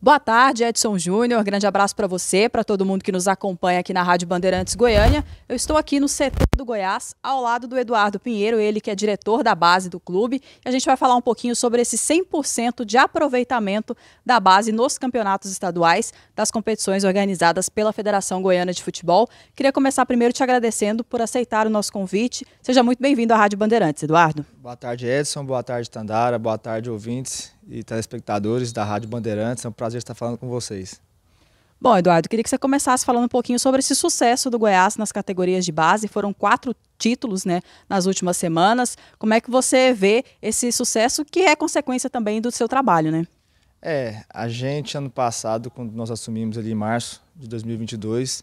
Boa tarde, Edson Júnior. Grande abraço para você, para todo mundo que nos acompanha aqui na Rádio Bandeirantes Goiânia. Eu estou aqui no CT do Goiás, ao lado do Eduardo Pinheiro, ele que é diretor da base do clube. E a gente vai falar um pouquinho sobre esse 100% de aproveitamento da base nos campeonatos estaduais das competições organizadas pela Federação Goiana de Futebol. Queria começar primeiro te agradecendo por aceitar o nosso convite. Seja muito bem-vindo à Rádio Bandeirantes, Eduardo. Boa tarde, Edson. Boa tarde, Tandara. Boa tarde, ouvintes e telespectadores da Rádio Bandeirantes. É um prazer estar falando com vocês. Bom, Eduardo, queria que você começasse falando um pouquinho sobre esse sucesso do Goiás nas categorias de base. Foram quatro títulos né, nas últimas semanas. Como é que você vê esse sucesso que é consequência também do seu trabalho, né? É, a gente ano passado, quando nós assumimos ali em março de 2022,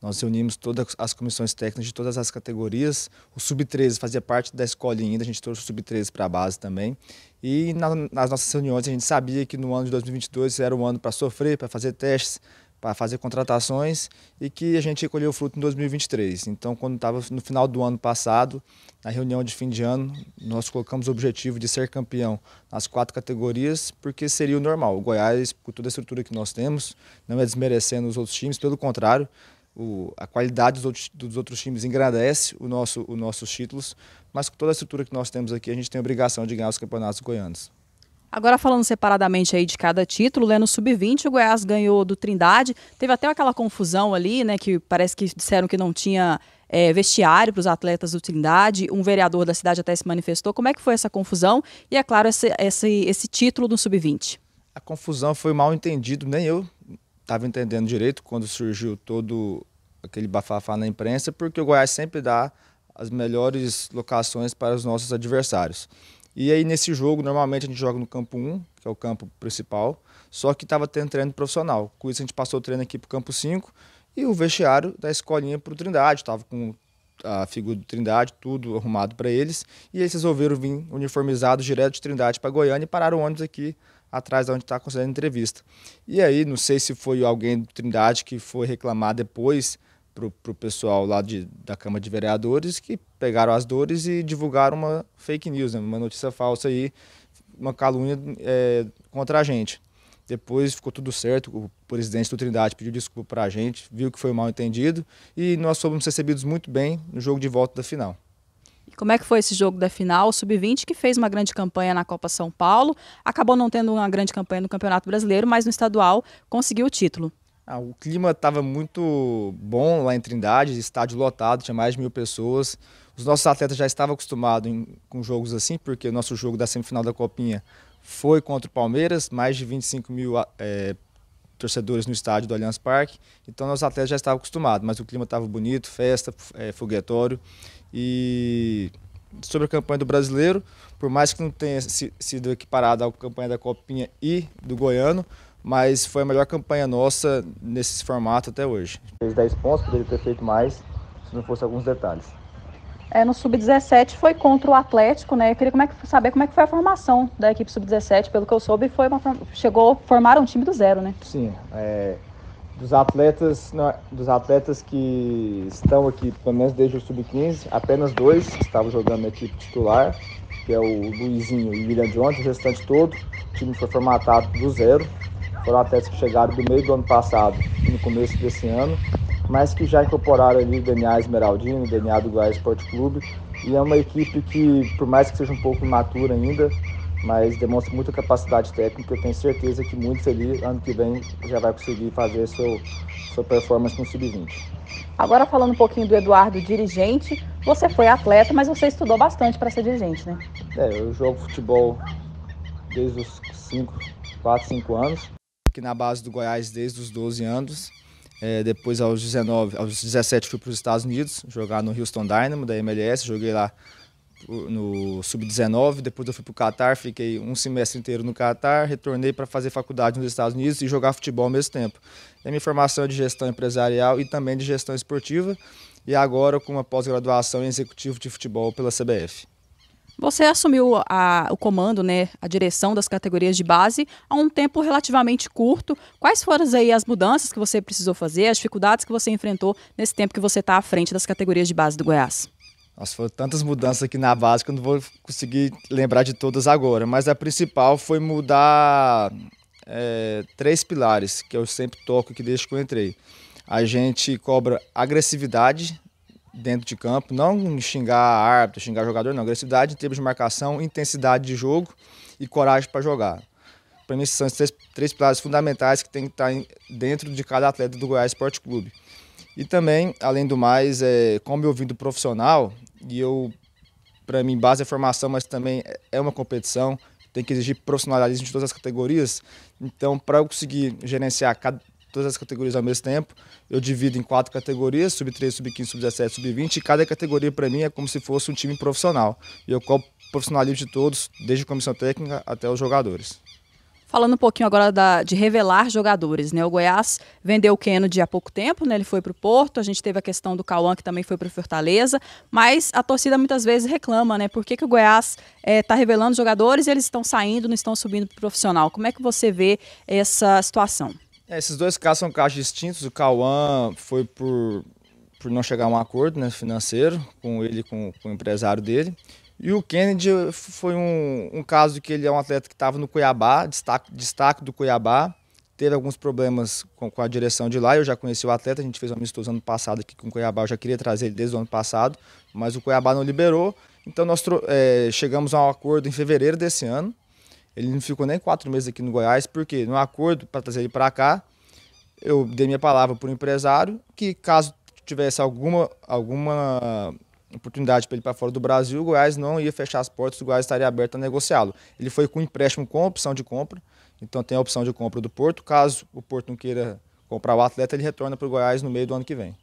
nós reunimos todas as comissões técnicas de todas as categorias. O Sub-13 fazia parte da escolinha ainda, a gente trouxe o Sub-13 para a base também. E na, nas nossas reuniões a gente sabia que no ano de 2022 era um ano para sofrer, para fazer testes, para fazer contratações e que a gente colheu o fruto em 2023. Então, quando estava no final do ano passado, na reunião de fim de ano, nós colocamos o objetivo de ser campeão nas quatro categorias, porque seria o normal. O Goiás, com toda a estrutura que nós temos, não é desmerecendo os outros times, pelo contrário, o, a qualidade dos outros, dos outros times engrandece o nosso, os nossos títulos, mas com toda a estrutura que nós temos aqui, a gente tem a obrigação de ganhar os campeonatos goianos. Agora falando separadamente aí de cada título, né, no sub-20 o Goiás ganhou do Trindade, teve até aquela confusão ali, né, que parece que disseram que não tinha é, vestiário para os atletas do Trindade, um vereador da cidade até se manifestou. Como é que foi essa confusão? E é claro, esse, esse, esse título do sub-20. A confusão foi mal entendido, nem eu estava entendendo direito quando surgiu todo aquele bafafá na imprensa, porque o Goiás sempre dá as melhores locações para os nossos adversários. E aí nesse jogo, normalmente a gente joga no campo 1, que é o campo principal, só que estava tendo treino profissional. Com isso a gente passou o treino aqui para o campo 5 e o vestiário da escolinha para o Trindade. Estava com a figura do Trindade, tudo arrumado para eles. E eles resolveram vir uniformizados direto de Trindade para Goiânia e pararam o ônibus aqui atrás de onde está a entrevista. E aí, não sei se foi alguém do Trindade que foi reclamar depois para o pessoal lá de, da Câmara de Vereadores que pegaram as dores e divulgaram uma fake news, né? uma notícia falsa aí, uma calúnia é, contra a gente. Depois ficou tudo certo, o presidente do Trindade pediu desculpa para a gente, viu que foi mal entendido e nós fomos recebidos muito bem no jogo de volta da final como é que foi esse jogo da final? O Sub-20, que fez uma grande campanha na Copa São Paulo, acabou não tendo uma grande campanha no Campeonato Brasileiro, mas no estadual conseguiu o título. Ah, o clima estava muito bom lá em Trindade, estádio lotado, tinha mais de mil pessoas. Os nossos atletas já estavam acostumados em, com jogos assim, porque o nosso jogo da semifinal da Copinha foi contra o Palmeiras, mais de 25 mil é, torcedores no estádio do Allianz Parque. Então, nós atletas já estávamos acostumados, mas o clima estava bonito, festa, é, foguetório. E sobre a campanha do Brasileiro, por mais que não tenha sido equiparada à campanha da Copinha e do Goiano, mas foi a melhor campanha nossa nesse formato até hoje. Fez 10 pontos, poderia ter feito mais se não fosse alguns detalhes é, no Sub-17 foi contra o Atlético, né? Eu queria como é que, saber como é que foi a formação da equipe Sub-17, pelo que eu soube, foi uma, chegou, formaram um time do zero, né? Sim, é, dos atletas, dos atletas que estão aqui, pelo menos desde o Sub-15, apenas dois estavam jogando na equipe titular, que é o Luizinho e o William Jones, o restante todo, o time foi formatado do zero. Foram atletas que chegaram do meio do ano passado e no começo desse ano mas que já incorporaram ali o DNA esmeraldino, o DNA do Goiás Esporte Clube, e é uma equipe que, por mais que seja um pouco imatura ainda, mas demonstra muita capacidade técnica, eu tenho certeza que muitos ali, ano que vem, já vai conseguir fazer seu, sua performance no Sub-20. Agora falando um pouquinho do Eduardo, dirigente, você foi atleta, mas você estudou bastante para ser dirigente, né? É, eu jogo futebol desde os 5, 4, 5 anos. Aqui na base do Goiás desde os 12 anos. É, depois, aos 19, aos 17, fui para os Estados Unidos jogar no Houston Dynamo da MLS. Joguei lá no Sub-19. Depois, eu fui para o Catar, fiquei um semestre inteiro no Catar. Retornei para fazer faculdade nos Estados Unidos e jogar futebol ao mesmo tempo. E a minha formação é de gestão empresarial e também de gestão esportiva. E agora, com uma pós-graduação em executivo de futebol pela CBF. Você assumiu a, o comando, né, a direção das categorias de base há um tempo relativamente curto. Quais foram aí as mudanças que você precisou fazer, as dificuldades que você enfrentou nesse tempo que você está à frente das categorias de base do Goiás? Nossa, foram tantas mudanças aqui na base que eu não vou conseguir lembrar de todas agora, mas a principal foi mudar é, três pilares que eu sempre toco aqui desde que eu entrei. A gente cobra agressividade dentro de campo, não xingar árbitro, xingar jogador, não. Agressividade em termos de marcação, intensidade de jogo e coragem para jogar. Para mim, são três, três pilares fundamentais que tem que tá estar dentro de cada atleta do Goiás Esporte Clube. E também, além do mais, é, como eu vim do profissional, e eu, para mim, base é formação, mas também é, é uma competição, tem que exigir profissionalismo de todas as categorias. Então, para eu conseguir gerenciar cada, todas as categorias ao mesmo tempo. Eu divido em quatro categorias, sub-13, sub-15, sub-17, sub-20, e cada categoria para mim é como se fosse um time profissional. E eu cobro profissionalismo de todos, desde a comissão técnica até os jogadores. Falando um pouquinho agora da, de revelar jogadores, né? O Goiás vendeu o Kennedy há pouco tempo, né? Ele foi para o Porto, a gente teve a questão do Cauã, que também foi para o Fortaleza, mas a torcida muitas vezes reclama, né? Por que, que o Goiás está é, tá revelando jogadores e eles estão saindo, não estão subindo para profissional? Como é que você vê essa situação? É, esses dois casos são casos distintos. O Cauã foi por, por não chegar a um acordo né, financeiro com ele, com, com o empresário dele. E o Kennedy foi um, um caso que ele é um atleta que estava no Cuiabá, destaque, destaque do Cuiabá, teve alguns problemas com, com, a direção de lá. Eu já conheci o atleta, a gente fez uma amistoso ano passado aqui com o Cuiabá, eu já queria trazer ele desde o ano passado, mas o Cuiabá não liberou. Então nós é, chegamos a um acordo em fevereiro desse ano ele não ficou nem quatro meses aqui no Goiás, porque no acordo para trazer ele para cá, eu dei minha palavra para o empresário que caso tivesse alguma, alguma oportunidade para ele para fora do Brasil, o Goiás não ia fechar as portas, o Goiás estaria aberto a negociá-lo. Ele foi com empréstimo com opção de compra, então tem a opção de compra do Porto. Caso o Porto não queira comprar o atleta, ele retorna para o Goiás no meio do ano que vem.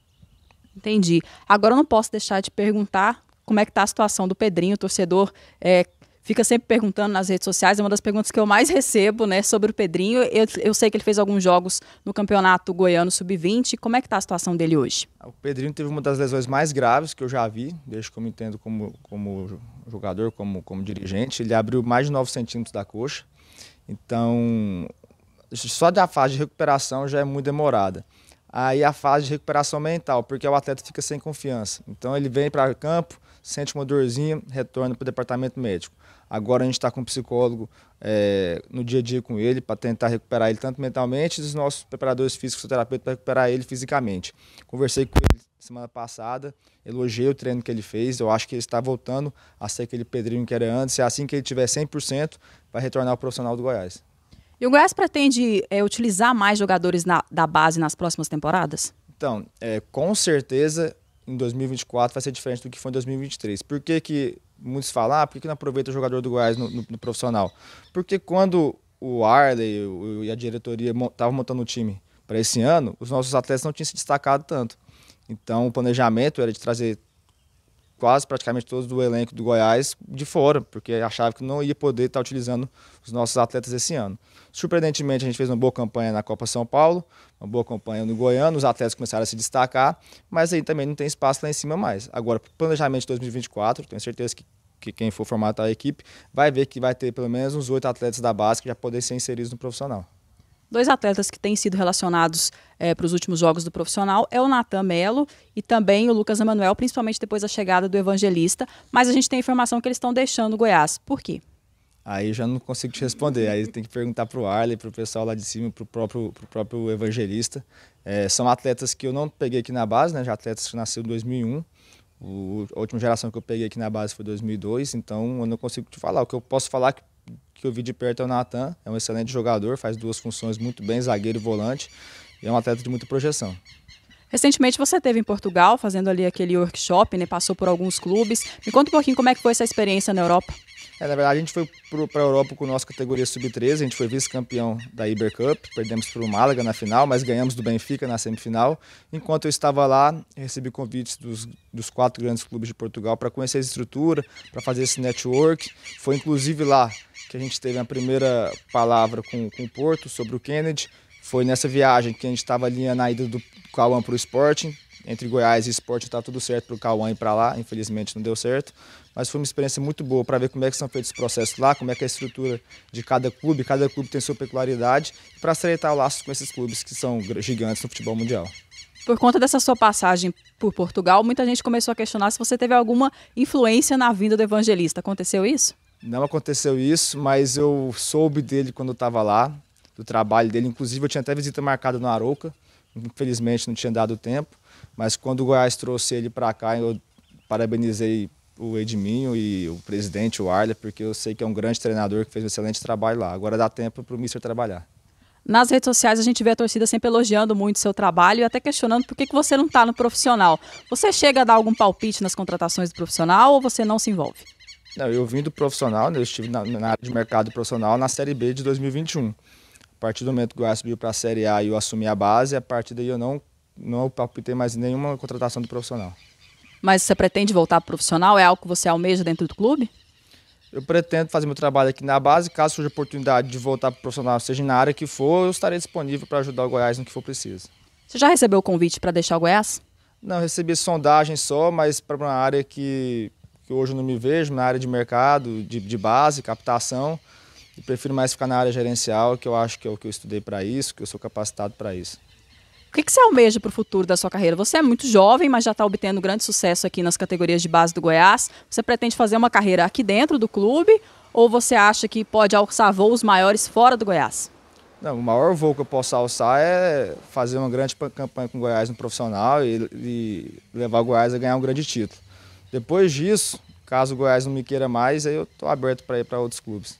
Entendi. Agora eu não posso deixar de perguntar como é que está a situação do Pedrinho, torcedor é, fica sempre perguntando nas redes sociais, é uma das perguntas que eu mais recebo, né, sobre o Pedrinho. Eu, eu sei que ele fez alguns jogos no Campeonato Goiano Sub-20. Como é que tá a situação dele hoje? O Pedrinho teve uma das lesões mais graves que eu já vi, desde que eu me entendo como, como jogador, como, como dirigente. Ele abriu mais de 9 centímetros da coxa. Então, só da fase de recuperação já é muito demorada aí a fase de recuperação mental, porque o atleta fica sem confiança. Então ele vem para o campo, sente uma dorzinha, retorna para o departamento médico. Agora a gente está com o psicólogo é, no dia a dia com ele para tentar recuperar ele tanto mentalmente e os nossos preparadores físicos, terapeutas para recuperar ele fisicamente. Conversei com ele semana passada, elogiei o treino que ele fez, eu acho que ele está voltando a ser aquele Pedrinho que era antes, e assim que ele tiver 100%, vai retornar ao profissional do Goiás. E o Goiás pretende é, utilizar mais jogadores na, da base nas próximas temporadas? Então, é, com certeza em 2024 vai ser diferente do que foi em 2023. Por que, que muitos falam, ah, por que, que não aproveita o jogador do Goiás no, no, no profissional? Porque quando o Arley e a diretoria estavam montando o time para esse ano, os nossos atletas não tinham se destacado tanto. Então, o planejamento era de trazer quase praticamente todos do elenco do Goiás de fora, porque achava que não ia poder estar utilizando os nossos atletas esse ano. Surpreendentemente, a gente fez uma boa campanha na Copa São Paulo, uma boa campanha no Goiano, os atletas começaram a se destacar, mas aí também não tem espaço lá em cima mais. Agora, planejamento de 2024, tenho certeza que, que quem for formatar a equipe vai ver que vai ter pelo menos uns oito atletas da base que já podem ser inseridos no profissional. Dois atletas que têm sido relacionados é, para os últimos jogos do profissional é o Natan Melo e também o Lucas Emanuel, principalmente depois da chegada do Evangelista. Mas a gente tem informação que eles estão deixando o Goiás. Por quê? Aí já não consigo te responder. Aí tem que perguntar para o Arley, para o pessoal lá de cima, para o próprio, pro próprio evangelista. É, são atletas que eu não peguei aqui na base, né? Já atletas que nasceram em 2001. O, a última geração que eu peguei aqui na base foi 2002. Então eu não consigo te falar. O que eu posso falar é que que eu vi de perto é o Natan, é um excelente jogador, faz duas funções muito bem, zagueiro e volante, e é um atleta de muita projeção. Recentemente você esteve em Portugal fazendo ali aquele workshop, né? Passou por alguns clubes. Me conta um pouquinho como é que foi essa experiência na Europa. É, na verdade, a gente foi para a Europa com a nossa categoria sub-13, a gente foi vice-campeão da Iber Cup, perdemos para o Málaga na final, mas ganhamos do Benfica na semifinal. Enquanto eu estava lá, recebi convites dos, dos quatro grandes clubes de Portugal para conhecer a estrutura, para fazer esse network. Foi inclusive lá que a gente teve a primeira palavra com, com o Porto sobre o Kennedy. Foi nessa viagem que a gente estava ali na ida do Cauã para o Sporting. Entre Goiás e Sporting está tudo certo para o Cauã ir para lá, infelizmente não deu certo. Mas foi uma experiência muito boa para ver como é que são feitos os processos lá, como é que é a estrutura de cada clube, cada clube tem sua peculiaridade, para para o laços com esses clubes que são gigantes no futebol mundial. Por conta dessa sua passagem por Portugal, muita gente começou a questionar se você teve alguma influência na vinda do evangelista. Aconteceu isso? Não aconteceu isso, mas eu soube dele quando eu estava lá, do trabalho dele. Inclusive, eu tinha até visita marcada no Arouca. Infelizmente, não tinha dado tempo. Mas quando o Goiás trouxe ele para cá, eu parabenizei o Edminho e o presidente, o Arler, porque eu sei que é um grande treinador que fez um excelente trabalho lá. Agora dá tempo para o Mister trabalhar. Nas redes sociais a gente vê a torcida sempre elogiando muito o seu trabalho e até questionando por que, que você não está no profissional. Você chega a dar algum palpite nas contratações do profissional ou você não se envolve? Não, eu vim do profissional, né? eu estive na, na, área de mercado profissional na Série B de 2021. A partir do momento que o Goiás subiu para a Série A e eu assumi a base, a partir daí eu não, não palpitei mais nenhuma contratação do profissional. Mas você pretende voltar pro profissional? É algo que você almeja dentro do clube? Eu pretendo fazer meu trabalho aqui na base. Caso surja oportunidade de voltar pro profissional, seja na área que for, eu estarei disponível para ajudar o Goiás no que for preciso. Você já recebeu o convite para deixar o Goiás? Não, recebi sondagem só, mas para uma área que que hoje eu não me vejo na área de mercado, de, de base, captação. E prefiro mais ficar na área gerencial, que eu acho que é o que eu estudei para isso, que eu sou capacitado para isso. O que, que você almeja para o futuro da sua carreira? Você é muito jovem, mas já está obtendo grande sucesso aqui nas categorias de base do Goiás. Você pretende fazer uma carreira aqui dentro do clube ou você acha que pode alçar voos maiores fora do Goiás? Não, o maior voo que eu posso alçar é fazer uma grande campanha com o Goiás no profissional e, e levar o Goiás a ganhar um grande título. Depois disso, caso o Goiás não me queira mais, aí eu estou aberto para ir para outros clubes.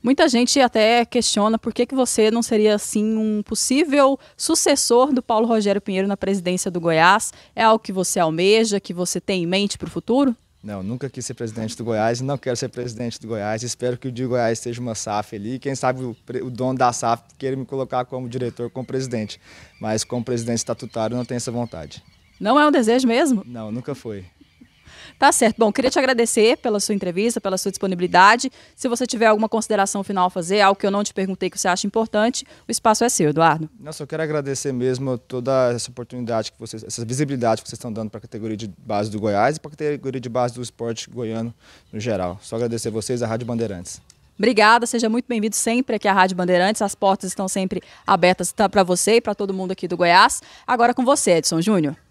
Muita gente até questiona por que, que você não seria assim um possível sucessor do Paulo Rogério Pinheiro na presidência do Goiás. É algo que você almeja, que você tem em mente para o futuro? Não, nunca quis ser presidente do Goiás, não quero ser presidente do Goiás. Espero que o de Goiás seja uma SAF ali. Quem sabe o, o dono da SAF queira me colocar como diretor, como presidente. Mas como presidente estatutário, não tenho essa vontade. Não é um desejo mesmo? Não, nunca foi. Tá certo. Bom, queria te agradecer pela sua entrevista, pela sua disponibilidade. Se você tiver alguma consideração final a fazer, algo que eu não te perguntei que você acha importante, o espaço é seu, Eduardo. Nossa, eu quero agradecer mesmo toda essa oportunidade que vocês, essa visibilidade que vocês estão dando para a categoria de base do Goiás e para a categoria de base do esporte goiano no geral. Só agradecer a vocês, a Rádio Bandeirantes. Obrigada, seja muito bem-vindo sempre aqui à Rádio Bandeirantes. As portas estão sempre abertas tá, para você e para todo mundo aqui do Goiás. Agora com você, Edson Júnior.